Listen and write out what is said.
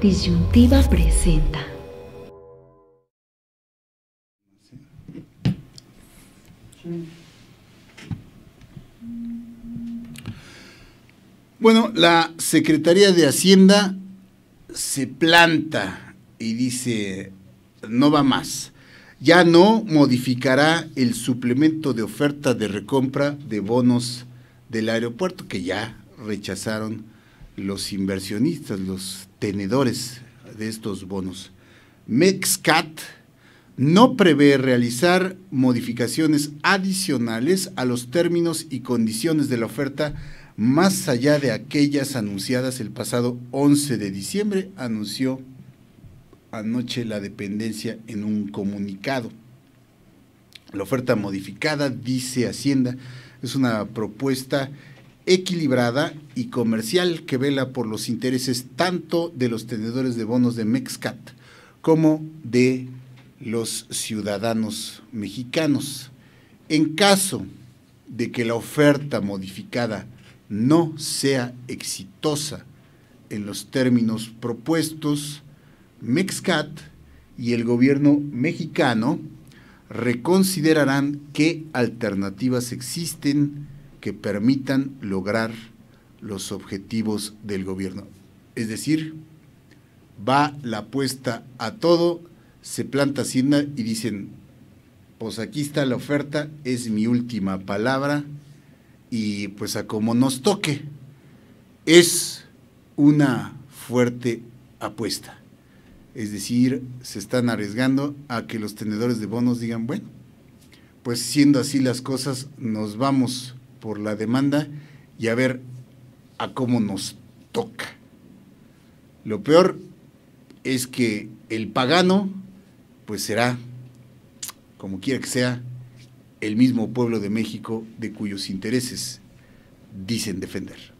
Disyuntiva presenta. Bueno, la Secretaría de Hacienda se planta y dice, no va más. Ya no modificará el suplemento de oferta de recompra de bonos del aeropuerto que ya rechazaron los inversionistas, los tenedores de estos bonos. Mexcat no prevé realizar modificaciones adicionales a los términos y condiciones de la oferta más allá de aquellas anunciadas el pasado 11 de diciembre, anunció anoche la dependencia en un comunicado. La oferta modificada, dice Hacienda, es una propuesta equilibrada y comercial que vela por los intereses tanto de los tenedores de bonos de Mexcat como de los ciudadanos mexicanos. En caso de que la oferta modificada no sea exitosa en los términos propuestos, Mexcat y el gobierno mexicano reconsiderarán qué alternativas existen que permitan lograr los objetivos del gobierno. Es decir, va la apuesta a todo, se planta Hacienda y dicen, pues aquí está la oferta, es mi última palabra y pues a como nos toque, es una fuerte apuesta. Es decir, se están arriesgando a que los tenedores de bonos digan, bueno, pues siendo así las cosas, nos vamos por la demanda y a ver a cómo nos toca. Lo peor es que el pagano, pues será, como quiera que sea, el mismo pueblo de México de cuyos intereses dicen defender.